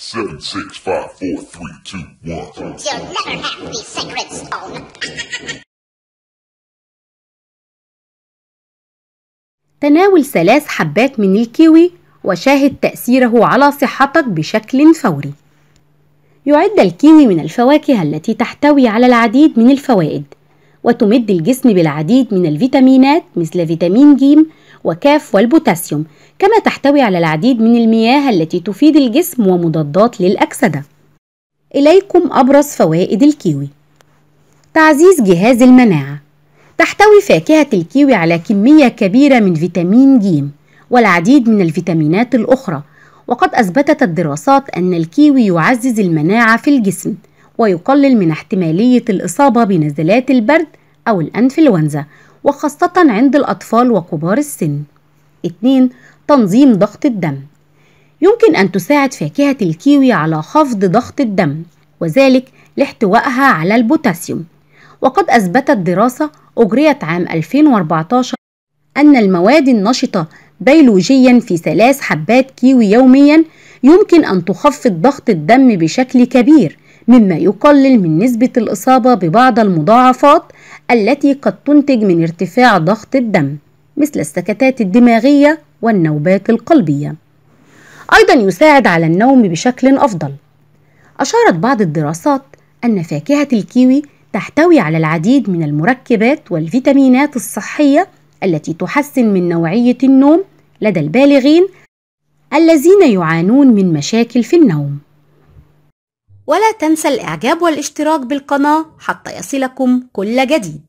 Seven, six, five, four, three, two, one. You'll never have the sacred stone. تناول ثلاث حبات من الكيوي وشاهد تأثيره على صحتك بشكل فوري. يعد الكيوي من الفواكه التي تحتوي على العديد من الفوائد وتمد الجسم بالعديد من الفيتامينات مثل فيتامين ج وكاف والبوتاسيوم كما تحتوي على العديد من المياه التي تفيد الجسم ومضادات للأكسدة إليكم أبرز فوائد الكيوي تعزيز جهاز المناعة تحتوي فاكهة الكيوي على كمية كبيرة من فيتامين ج والعديد من الفيتامينات الأخرى وقد أثبتت الدراسات أن الكيوي يعزز المناعة في الجسم ويقلل من احتمالية الإصابة بنزلات البرد أو الأنفلونزا وخاصة عند الأطفال وكبار السن 2. تنظيم ضغط الدم يمكن أن تساعد فاكهة الكيوي على خفض ضغط الدم وذلك لاحتوائها على البوتاسيوم وقد أثبتت دراسة أجريت عام 2014 أن المواد النشطة بيولوجيا في ثلاث حبات كيوي يوميا يمكن أن تخفض ضغط الدم بشكل كبير مما يقلل من نسبة الإصابة ببعض المضاعفات التي قد تنتج من ارتفاع ضغط الدم مثل السكتات الدماغية والنوبات القلبية أيضا يساعد على النوم بشكل أفضل أشارت بعض الدراسات أن فاكهة الكيوي تحتوي على العديد من المركبات والفيتامينات الصحية التي تحسن من نوعية النوم لدى البالغين الذين يعانون من مشاكل في النوم ولا تنسى الإعجاب والاشتراك بالقناة حتى يصلكم كل جديد